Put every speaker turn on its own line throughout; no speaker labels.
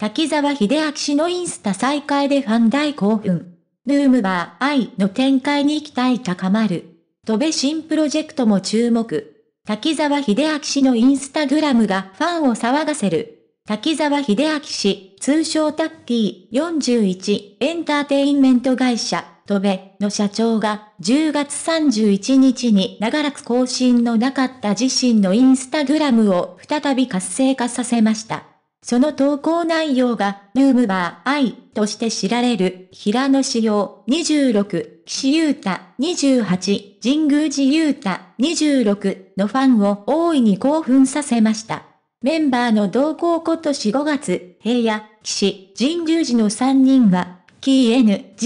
滝沢秀明氏のインスタ再開でファン大興奮。ルームバー愛の展開に期待高まる。戸部新プロジェクトも注目。滝沢秀明氏のインスタグラムがファンを騒がせる。滝沢秀明氏、通称タッキー41エンターテインメント会社、戸部の社長が10月31日に長らく更新のなかった自身のインスタグラムを再び活性化させました。その投稿内容が、ユームバーアイとして知られる、平野志陽26、岸優太28、神宮寺優太26のファンを大いに興奮させました。メンバーの同行今年5月、平野、岸、神宮寺の3人は、KNG&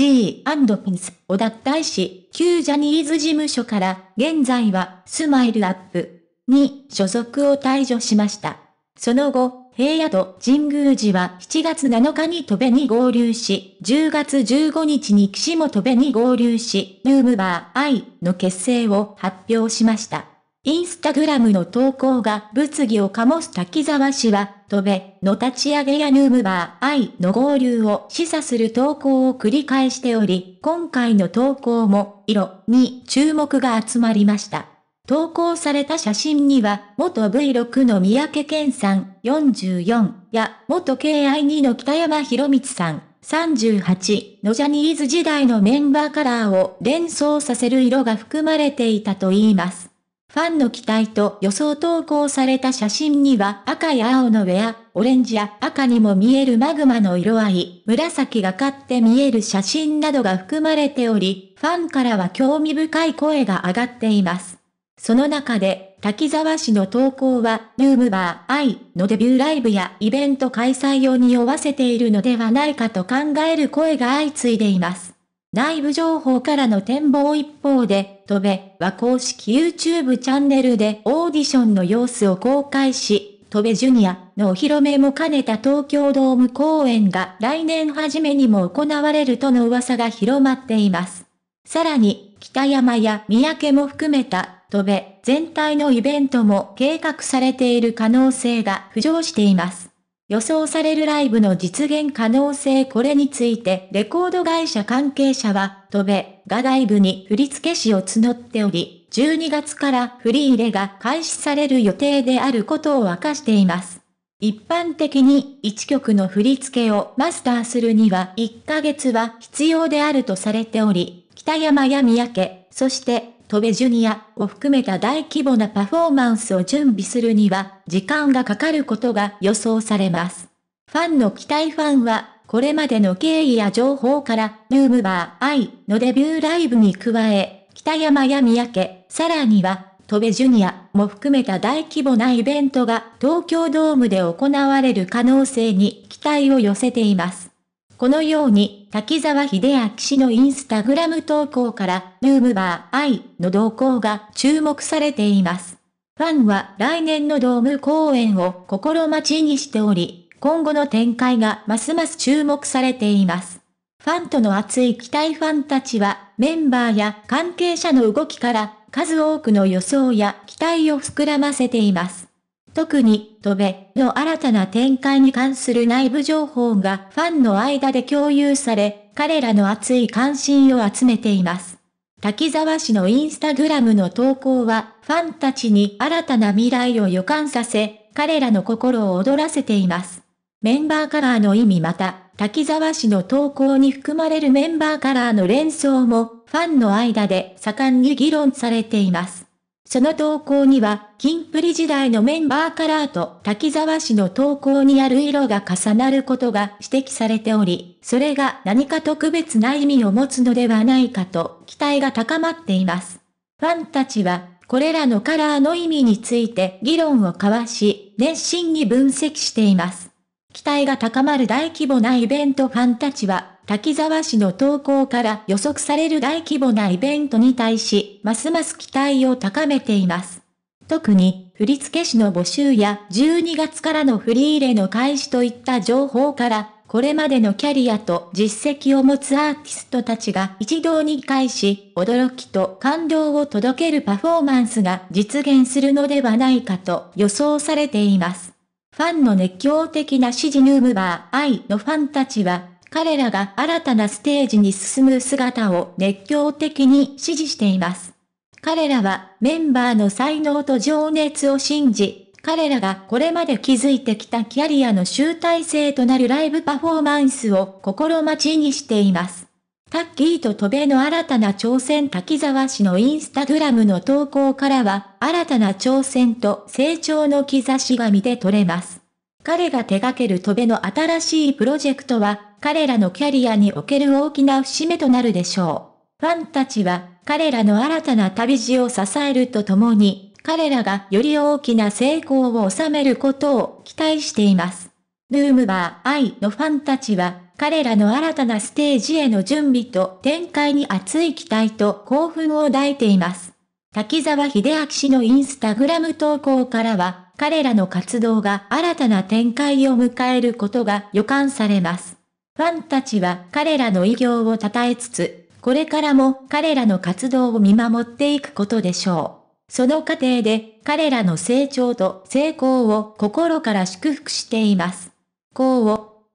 ピンスを脱退し、旧ジャニーズ事務所から、現在はスマイルアップに所属を退場しました。その後、平野と神宮寺は7月7日に戸部に合流し、10月15日に岸本戸辺に合流し、ルームバーイの結成を発表しました。インスタグラムの投稿が物議を醸す滝沢氏は、戸部の立ち上げやヌームバーイの合流を示唆する投稿を繰り返しており、今回の投稿も色に注目が集まりました。投稿された写真には、元 V6 の三宅健さん、44、や、元 KI2 の北山博光さん、38のジャニーズ時代のメンバーカラーを連想させる色が含まれていたといいます。ファンの期待と予想投稿された写真には赤や青のウェア、オレンジや赤にも見えるマグマの色合い、紫がかって見える写真などが含まれており、ファンからは興味深い声が上がっています。その中で、滝沢氏の投稿は、ルームバーイのデビューライブやイベント開催用に酔わせているのではないかと考える声が相次いでいます。内部情報からの展望一方で、戸部は公式 YouTube チャンネルでオーディションの様子を公開し、戸部ジュニアのお披露目も兼ねた東京ドーム公演が来年初めにも行われるとの噂が広まっています。さらに、北山や三宅も含めた、戸部全体のイベントも計画されている可能性が浮上しています。予想されるライブの実現可能性これについてレコード会社関係者は、戸部が外イブに振付師を募っており、12月から振り入れが開始される予定であることを明かしています。一般的に1曲の振り付けをマスターするには1ヶ月は必要であるとされており、北山や三宅、そして、戸部ジュニアを含めた大規模なパフォーマンスを準備するには、時間がかかることが予想されます。ファンの期待ファンは、これまでの経緯や情報から、r ー m バー愛のデビューライブに加え、北山や三宅、さらには、戸部ジュニアも含めた大規模なイベントが東京ドームで行われる可能性に期待を寄せています。このように、滝沢秀明氏のインスタグラム投稿から、ルームバー愛の動向が注目されています。ファンは来年のドーム公演を心待ちにしており、今後の展開がますます注目されています。ファンとの熱い期待ファンたちは、メンバーや関係者の動きから、数多くの予想や期待を膨らませています。特に、ドベの新たな展開に関する内部情報がファンの間で共有され、彼らの熱い関心を集めています。滝沢氏のインスタグラムの投稿は、ファンたちに新たな未来を予感させ、彼らの心を躍らせています。メンバーカラーの意味また、滝沢氏の投稿に含まれるメンバーカラーの連想も、ファンの間で盛んに議論されています。その投稿には、キンプリ時代のメンバーカラーと滝沢氏の投稿にある色が重なることが指摘されており、それが何か特別な意味を持つのではないかと期待が高まっています。ファンたちは、これらのカラーの意味について議論を交わし、熱心に分析しています。期待が高まる大規模なイベントファンたちは、滝沢氏の投稿から予測される大規模なイベントに対し、ますます期待を高めています。特に、振付師の募集や12月からの振り入れの開始といった情報から、これまでのキャリアと実績を持つアーティストたちが一堂に会し、驚きと感動を届けるパフォーマンスが実現するのではないかと予想されています。ファンの熱狂的な支持ヌームバー愛のファンたちは、彼らが新たなステージに進む姿を熱狂的に支持しています。彼らはメンバーの才能と情熱を信じ、彼らがこれまで築いてきたキャリアの集大成となるライブパフォーマンスを心待ちにしています。タッキーとトベの新たな挑戦滝沢氏のインスタグラムの投稿からは、新たな挑戦と成長の兆しが見て取れます。彼が手掛けるトベの新しいプロジェクトは、彼らのキャリアにおける大きな節目となるでしょう。ファンたちは、彼らの新たな旅路を支えるとともに、彼らがより大きな成功を収めることを期待しています。ヌームバー愛のファンたちは、彼らの新たなステージへの準備と展開に熱い期待と興奮を抱いています。滝沢秀明氏のインスタグラム投稿からは、彼らの活動が新たな展開を迎えることが予感されます。ファンたちは彼らの偉業を称えつつ、これからも彼らの活動を見守っていくことでしょう。その過程で彼らの成長と成功を心から祝福しています。こうを